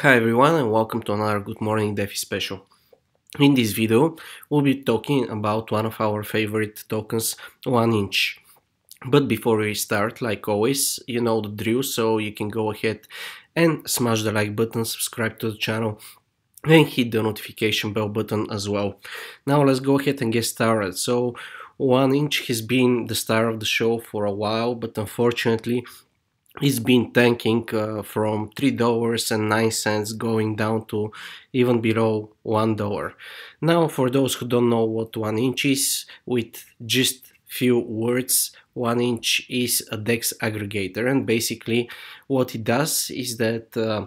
Hi everyone and welcome to another Good Morning DeFi special. In this video, we'll be talking about one of our favorite tokens, 1inch. But before we start, like always, you know the drill, so you can go ahead and smash the like button, subscribe to the channel, and hit the notification bell button as well. Now let's go ahead and get started. So, one Inch has been the star of the show for a while, but unfortunately, it's been tanking uh, from three dollars and nine cents going down to even below one dollar now for those who don't know what one inch is with just few words one inch is a dex aggregator and basically what it does is that uh,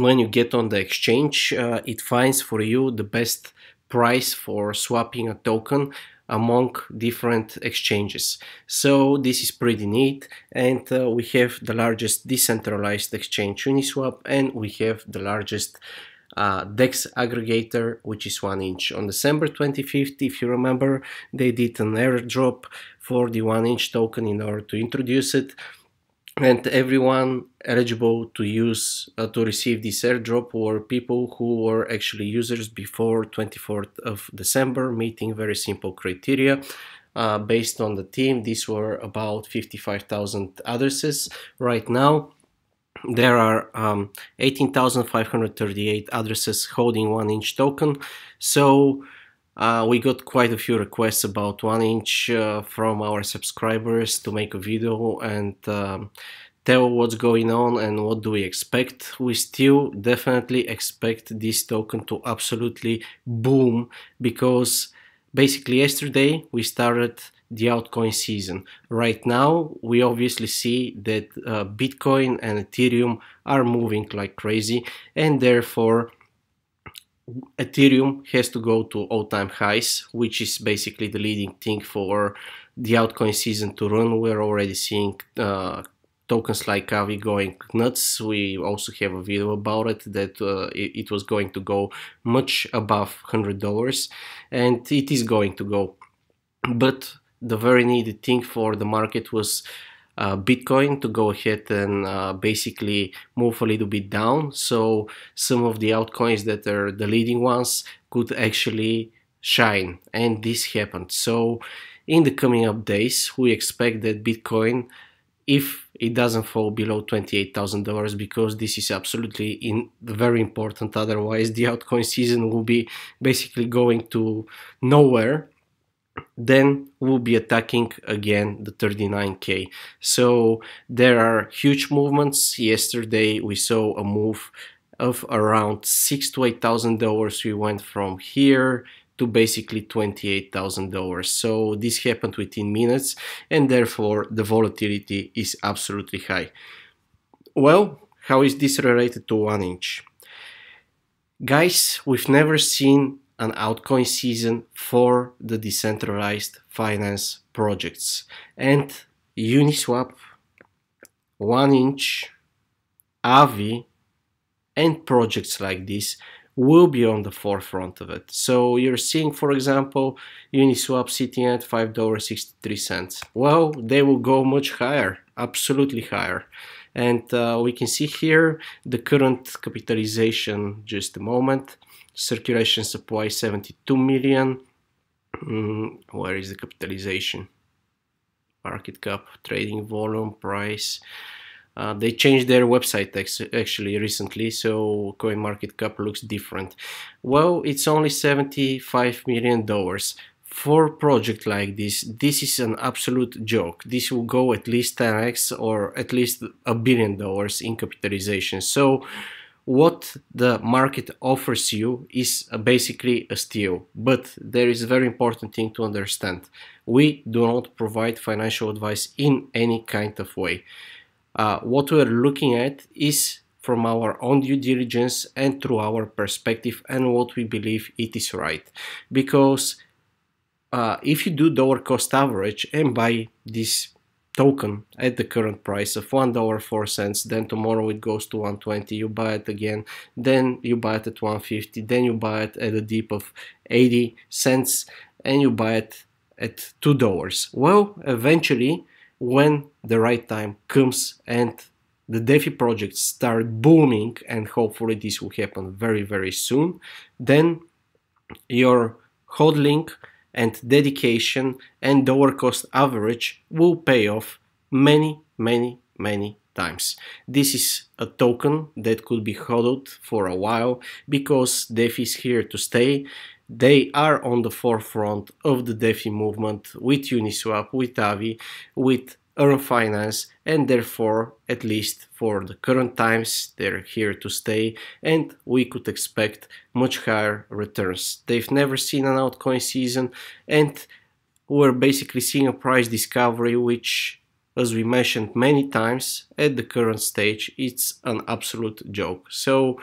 when you get on the exchange uh, it finds for you the best price for swapping a token among different exchanges. So this is pretty neat and uh, we have the largest decentralized exchange Uniswap and we have the largest uh, DEX aggregator which is one inch. On December 25th if you remember they did an airdrop for the one inch token in order to introduce it and everyone eligible to use uh, to receive this airdrop were people who were actually users before 24th of December meeting very simple criteria uh, based on the team these were about 55,000 addresses right now there are um, 18,538 addresses holding one inch token so uh, we got quite a few requests about one inch uh, from our subscribers to make a video and um, tell what's going on and what do we expect. We still definitely expect this token to absolutely boom because basically yesterday we started the altcoin season. Right now, we obviously see that uh, Bitcoin and Ethereum are moving like crazy, and therefore, Ethereum has to go to all-time highs, which is basically the leading thing for the altcoin season to run. We're already seeing uh, tokens like Avi going nuts. We also have a video about it that uh, it, it was going to go much above $100 and it is going to go. But the very needed thing for the market was uh, Bitcoin to go ahead and uh, basically move a little bit down. So some of the altcoins that are the leading ones could actually shine, and this happened. So in the coming up days, we expect that Bitcoin, if it doesn't fall below $28,000, because this is absolutely in very important. Otherwise, the altcoin season will be basically going to nowhere then we'll be attacking again the 39k so there are huge movements yesterday we saw a move of around six to eight thousand dollars we went from here to basically $28,000. So this happened within minutes and therefore the volatility is absolutely high. Well, how is this related to one inch? Guys, we've never seen an outgoing season for the decentralized finance projects. And Uniswap, One Inch, Avi, and projects like this will be on the forefront of it. So you're seeing, for example, Uniswap sitting at $5.63. Well, they will go much higher, absolutely higher. And uh, we can see here the current capitalization, just a moment circulation supply 72 million mm, where is the capitalization market cap trading volume price uh, they changed their website actually recently so coin market cap looks different well it's only 75 million dollars for project like this this is an absolute joke this will go at least 10x or at least a billion dollars in capitalization so what the market offers you is uh, basically a steal. But there is a very important thing to understand. We do not provide financial advice in any kind of way. Uh, what we are looking at is from our own due diligence and through our perspective and what we believe it is right. Because uh, if you do dollar cost average and buy this token at the current price of $1.04 then tomorrow it goes to 120 you buy it again then you buy it at 150 then you buy it at a dip of 80 cents and you buy it at $2 well eventually when the right time comes and the DeFi projects start booming and hopefully this will happen very very soon then your hodling link and dedication and the work cost average will pay off many, many, many times. This is a token that could be huddled for a while because DeFi is here to stay. They are on the forefront of the DeFi movement with Uniswap, with Avi, with euro finance and therefore at least for the current times they're here to stay and we could expect much higher returns they've never seen an altcoin season and we're basically seeing a price discovery which as we mentioned many times at the current stage it's an absolute joke so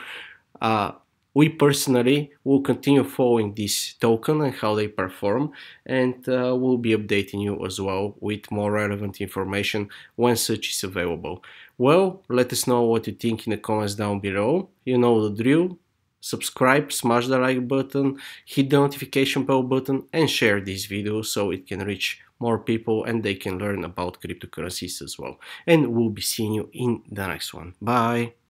uh, we personally will continue following this token and how they perform and uh, we'll be updating you as well with more relevant information when such is available. Well, let us know what you think in the comments down below. You know the drill. Subscribe, smash the like button, hit the notification bell button and share this video so it can reach more people and they can learn about cryptocurrencies as well. And we'll be seeing you in the next one. Bye!